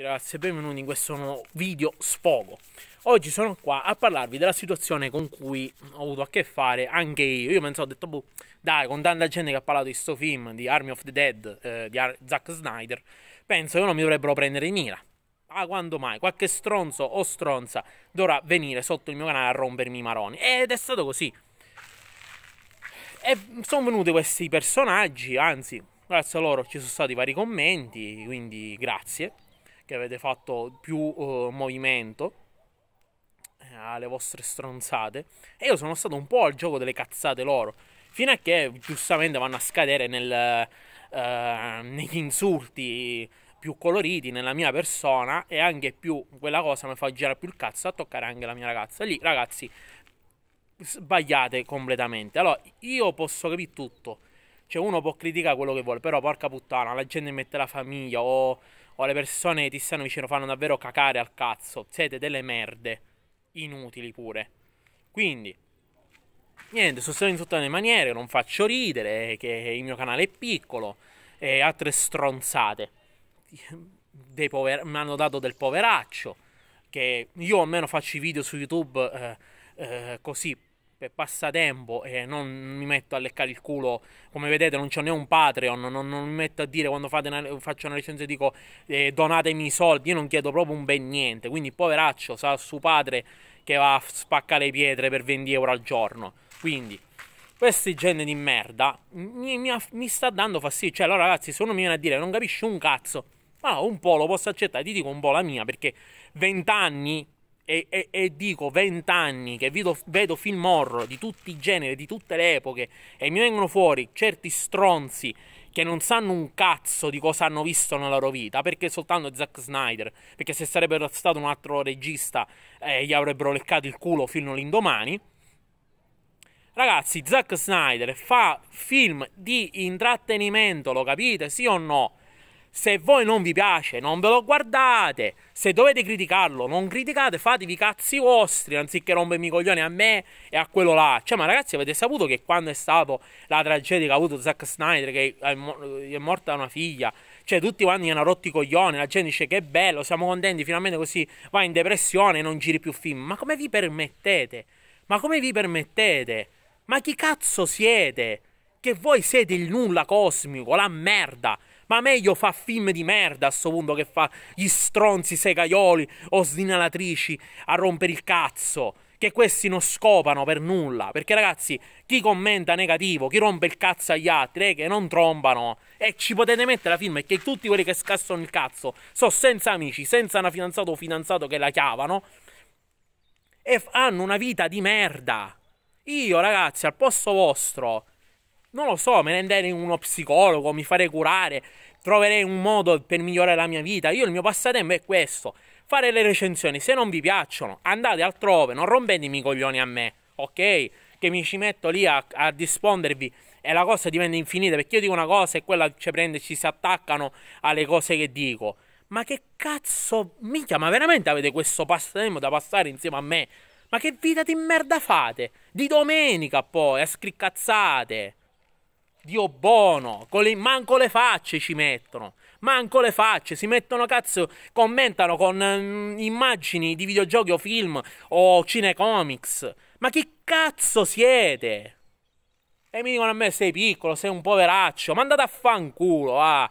tutti ragazzi e benvenuti in questo nuovo video sfogo Oggi sono qua a parlarvi della situazione con cui ho avuto a che fare anche io Io penso ho detto, boh, dai, con tanta gente che ha parlato di sto film, di Army of the Dead, eh, di Ar Zack Snyder Penso che non mi dovrebbero prendere in mira Ah, quando mai? Qualche stronzo o stronza dovrà venire sotto il mio canale a rompermi i maroni Ed è stato così E sono venuti questi personaggi, anzi, grazie a loro ci sono stati vari commenti, quindi grazie che avete fatto più uh, movimento eh, alle vostre stronzate. E io sono stato un po' al gioco delle cazzate loro. Fino a che giustamente vanno a scadere nel, uh, negli insulti più coloriti nella mia persona e anche più quella cosa mi fa girare più il cazzo a toccare anche la mia ragazza. Lì, ragazzi, sbagliate completamente. Allora, io posso capire tutto. Cioè, uno può criticare quello che vuole, però porca puttana, la gente mette la famiglia o o le persone che ti stanno vicino fanno davvero cacare al cazzo. Siete delle merde. Inutili pure. Quindi, niente, sono in tutte le maniere, non faccio ridere, che il mio canale è piccolo e altre stronzate. Pover- mi hanno dato del poveraccio, che io almeno faccio i video su YouTube eh, eh, così per passatempo e non mi metto a leccare il culo come vedete non c'ho né un Patreon non, non mi metto a dire quando una, faccio una recensione dico eh, donatemi i soldi io non chiedo proprio un ben niente quindi poveraccio sa suo padre che va a spaccare le pietre per 20 euro al giorno quindi questi gente di merda mi, mi, mi sta dando fastidio cioè allora ragazzi se uno mi viene a dire non capisci un cazzo ma ah, un po' lo posso accettare ti dico un po' la mia perché 20 anni e, e, e dico 20 anni che vedo, vedo, film horror di tutti i generi, di tutte le epoche, e mi vengono fuori certi stronzi che non sanno un cazzo di cosa hanno visto nella loro vita, perché soltanto Zack Snyder, perché se sarebbe stato un altro regista eh, gli avrebbero leccato il culo fino all'indomani. Ragazzi, Zack Snyder fa film di intrattenimento, lo capite? Sì o no? Se voi non vi piace, non ve lo guardate se dovete criticarlo, non criticate, fatevi i cazzi vostri anziché rompermi i coglioni a me e a quello là. Cioè, ma ragazzi, avete saputo che quando è stata la tragedia che ha avuto Zack Snyder, che è, morta una figlia, cioè tutti quanti gli hanno rotti i coglioni, la gente dice che bello, siamo contenti, finalmente così vai in depressione e non giri più film. Ma come vi permettete? Ma come vi permettete? Ma chi cazzo siete? Che voi siete il nulla cosmico, la merda. Ma meglio fa film di merda a sto punto che fa gli stronzi segaioli o sdinalatrici a rompere il cazzo. Che questi non scopano per nulla. Perché ragazzi, chi commenta negativo, chi rompe il cazzo agli altri, è eh, che non trombano. E ci potete mettere la film che tutti quelli che scassano il cazzo sono senza amici, senza una fidanzata o fidanzato che la chiavano. E hanno una vita di merda. Io, ragazzi, al posto vostro non lo so, me ne andrei uno psicologo, mi farei curare, troverei un modo per migliorare la mia vita. Io il mio passatempo è questo, fare le recensioni. Se non vi piacciono, andate altrove, non rompetemi i coglioni a me, ok? Che mi ci metto lì a, a dispondervi e la cosa diventa infinita perché io dico una cosa e quella ci prende, e ci si attaccano alle cose che dico. Ma che cazzo, minchia, ma veramente avete questo passatempo da passare insieme a me? Ma che vita di merda fate? Di domenica poi, a scriccazzate! Dio buono, le, manco le facce ci mettono, manco le facce, si mettono cazzo, commentano con mm, immagini di videogiochi o film o cinecomics. Ma chi cazzo siete? E mi dicono a me sei piccolo, sei un poveraccio, ma andate a fanculo, ah.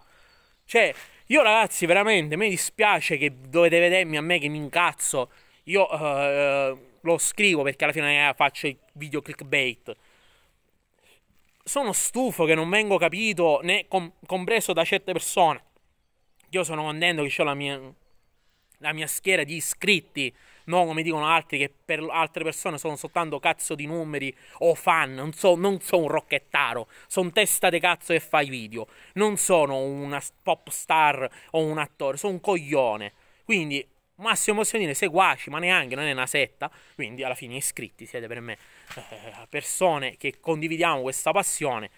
Cioè, io ragazzi, veramente, mi dispiace che dovete vedermi a me che mi incazzo. Io uh, lo scrivo perché alla fine faccio il video clickbait sono stufo che non vengo capito né com compreso da certe persone. Io sono contento che ho la mia, la mia schiera di iscritti, non come dicono altri che per altre persone sono soltanto cazzo di numeri o fan, non, so, non sono un rocchettaro, sono testa di cazzo che fai video, non sono una pop star o un attore, sono un coglione. Quindi Massimo possiamo dire seguaci, ma neanche, non è una setta, quindi alla fine iscritti siete per me eh, persone che condividiamo questa passione,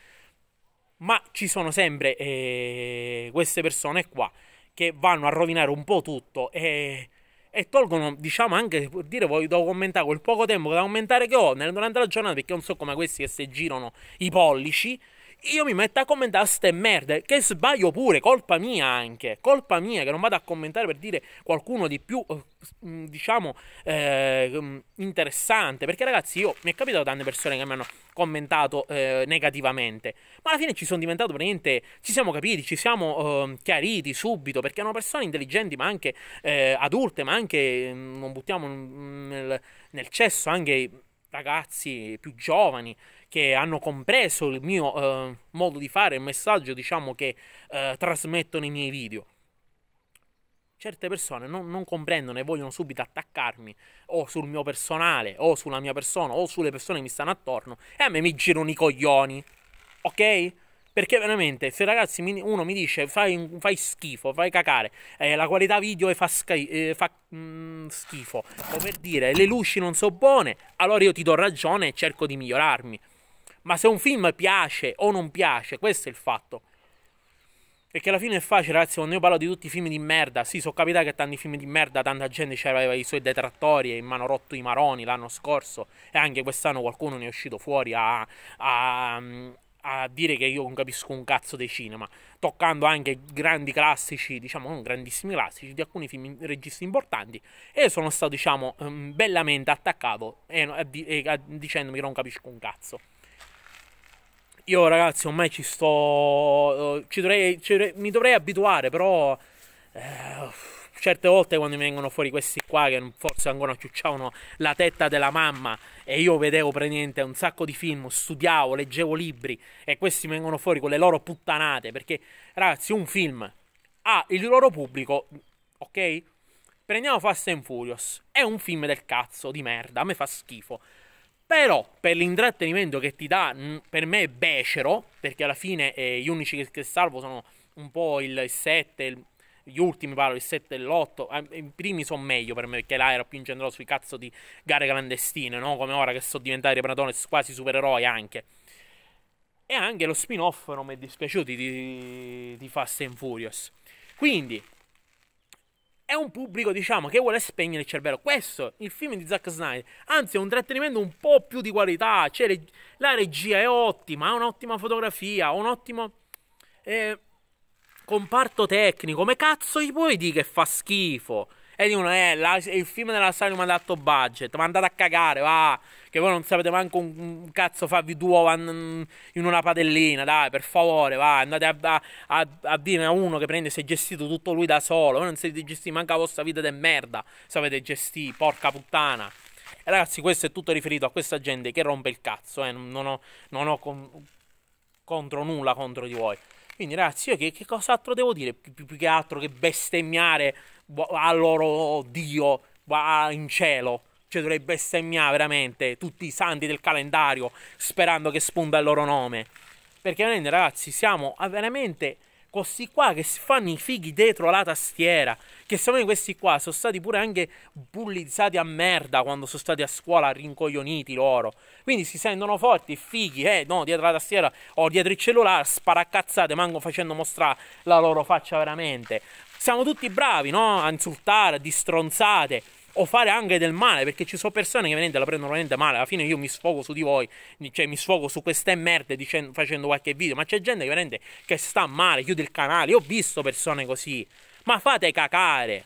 ma ci sono sempre eh, queste persone qua che vanno a rovinare un po' tutto e, e tolgono, diciamo anche, per dire, voi devo commentare quel poco tempo da commentare che ho durante la giornata perché non so come questi che se girano i pollici io mi metto a commentare ste merde, che sbaglio pure, colpa mia anche, colpa mia che non vado a commentare per dire qualcuno di più, eh, mm, diciamo, eh, mm, interessante, perché ragazzi io, mi è capitato tante persone che mi hanno commentato eh, negativamente, ma alla fine ci sono diventato praticamente, ci siamo capiti, ci siamo eh, chiariti subito, perché erano persone intelligenti, ma anche eh, adulte, ma anche, mm, non buttiamo nel, nel cesso, anche ragazzi più giovani, che hanno compreso il mio eh, modo di fare, il messaggio diciamo che eh, trasmetto nei miei video. Certe persone non, non comprendono e vogliono subito attaccarmi o sul mio personale o sulla mia persona o sulle persone che mi stanno attorno e a me mi girano i coglioni, ok? Perché veramente, se ragazzi uno mi dice fai, fai schifo, fai cacare, eh, la qualità video fa, schi- eh, fa mh, mm, schifo, o per dire le luci non sono buone, allora io ti do ragione e cerco di migliorarmi. Ma se un film piace o non piace, questo è il fatto. Perché alla fine è facile, ragazzi, quando io parlo di tutti i film di merda, sì, so capitato che tanti film di merda, tanta gente aveva i suoi detrattori e in mano rotto i maroni l'anno scorso e anche quest'anno qualcuno ne è uscito fuori a, a, a, dire che io non capisco un cazzo dei cinema, toccando anche grandi classici, diciamo non grandissimi classici, di alcuni film registi importanti e sono stato, diciamo, mm, bellamente attaccato e, e, e, dicendomi che non capisco un cazzo. Io ragazzi ormai ci sto... Eh, ci dovrei, ci dovrei, mi dovrei abituare, però... Eh, certe volte quando mi vengono fuori questi qua che forse ancora ciucciavano la tetta della mamma e io vedevo praticamente un sacco di film, studiavo, leggevo libri e questi vengono fuori con le loro puttanate perché ragazzi un film ha il loro pubblico, ok? Prendiamo Fast and Furious, è un film del cazzo, di merda, a me fa schifo. Però per l'intrattenimento che ti dà, mm, per me è becero, perché alla fine eh, gli unici che, che, salvo sono un po' il 7, il, gli ultimi parlo, il 7 e l'8, eh, i primi sono meglio per me, perché là ero più incentrato sui cazzo di gare clandestine, no? Come ora che so diventare Repratones quasi supereroi anche. E anche lo spin-off non mi è dispiaciuto di, di, di Fast and Furious. Quindi, è un pubblico, diciamo, che vuole spegnere il cervello. Questo, il film di Zack Snyder. Anzi, è un trattenimento un po' più di qualità. Cioè, le, la regia è ottima, ha un'ottima fotografia, ha un ottimo eh, comparto tecnico. Come cazzo gli puoi dire che fa schifo? E dicono, eh, la, il film della saga mi ha dato budget, ma andate a cagare, va. Che voi non sapete manco un, un cazzo farvi due in una padellina, dai, per favore, va. Andate a, a, a, a dire a uno che prende, si è gestito tutto lui da solo. Voi non siete gestiti, manca la vostra vita di merda. Sapete gestire, porca puttana. E ragazzi, questo è tutto riferito a questa gente che rompe il cazzo, eh. Non ho, non ho con, contro nulla contro di voi. Quindi, ragazzi, io che, che cos'altro devo dire? Pi, più, più, che altro che bestemmiare al loro Dio, va in cielo. Cioè dovrebbe bestemmiare veramente tutti i santi del calendario sperando che spunta il loro nome. Perché veramente ragazzi siamo veramente questi qua che si fanno i fighi dietro la tastiera. Che secondo me questi qua sono stati pure anche bullizzati a merda quando sono stati a scuola rincoglioniti loro. Quindi si sentono forti, fighi, eh no, dietro la tastiera o dietro il cellulare, sparaccazzate, manco facendo mostrare la loro faccia veramente siamo tutti bravi, no? A insultare, a distronzate o fare anche del male, perché ci sono persone che veramente la prendono veramente male. Alla fine io mi sfogo su di voi, cioè mi sfogo su queste merde dicendo, facendo qualche video, ma c'è gente che veramente che sta male, chiude il canale. Io ho visto persone così. Ma fate cacare.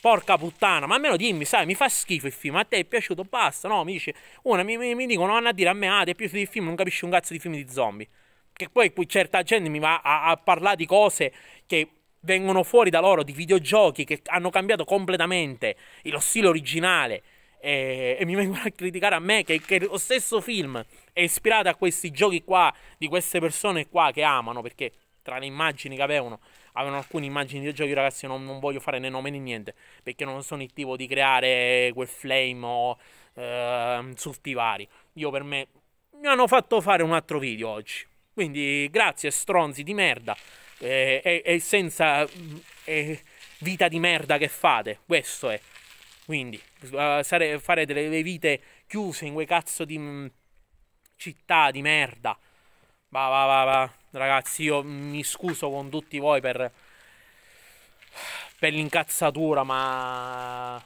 Porca puttana, ma almeno dimmi, sai, mi fa schifo il film, a te è piaciuto, basta, no, mi dice, una, mi, mi, mi dicono, vanno a dire a me, ah, ti è piaciuto il film, non capisci un cazzo di film di zombie. Che poi, qui certa gente mi va a, a parlare di cose che vengono fuori da loro di videogiochi che hanno cambiato completamente lo stile originale e, e mi vengono a criticare a me che, che, lo stesso film è ispirato a questi giochi qua di queste persone qua che amano perché tra le immagini che avevano avevano alcune immagini di giochi ragazzi non, non voglio fare né nome né niente perché non sono il tipo di creare quel flame o eh, sultivari io per me mi hanno fatto fare un altro video oggi quindi grazie stronzi di merda e, e, e senza e vita di merda che fate. Questo è. Quindi, sare- fare delle vite chiuse in quei cazzo di mm, città di merda. Va, va, va, va. Ragazzi, io mi scuso con tutti voi per, per l'incazzatura, ma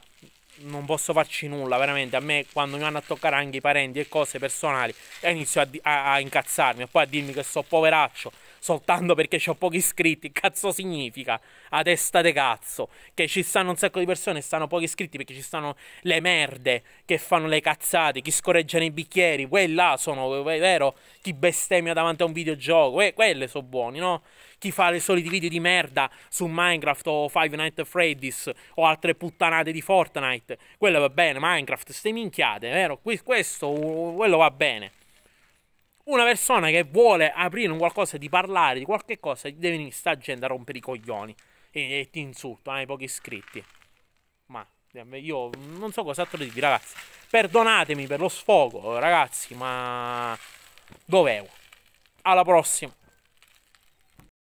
non posso farci nulla, veramente. A me, quando mi vanno a toccare anche i parenti e cose personali, inizio a, a-, a incazzarmi e poi a dirmi che sto poveraccio soltanto perché ho pochi iscritti. Cazzo significa? A testa de cazzo. Che ci stanno un sacco di persone e stanno pochi iscritti perché ci stanno le merde che fanno le cazzate, chi scorreggia nei bicchieri, quelli là sono, è vero? Chi bestemmia davanti a un videogioco, que eh, quelle sono buoni, no? Chi fa i soliti video di merda su Minecraft o Five Nights at Freddy's o altre puttanate di Fortnite, quello va bene, Minecraft, ste minchiate, vero? Questo, quello va bene. Una persona che vuole aprire un qualcosa, di parlare di qualche cosa, deve venire sta gente a rompere i coglioni. E, e ti insulto, hai pochi iscritti. Ma io non so cos'altro dirvi, ragazzi. Perdonatemi per lo sfogo, ragazzi, ma... Dovevo. Alla prossima.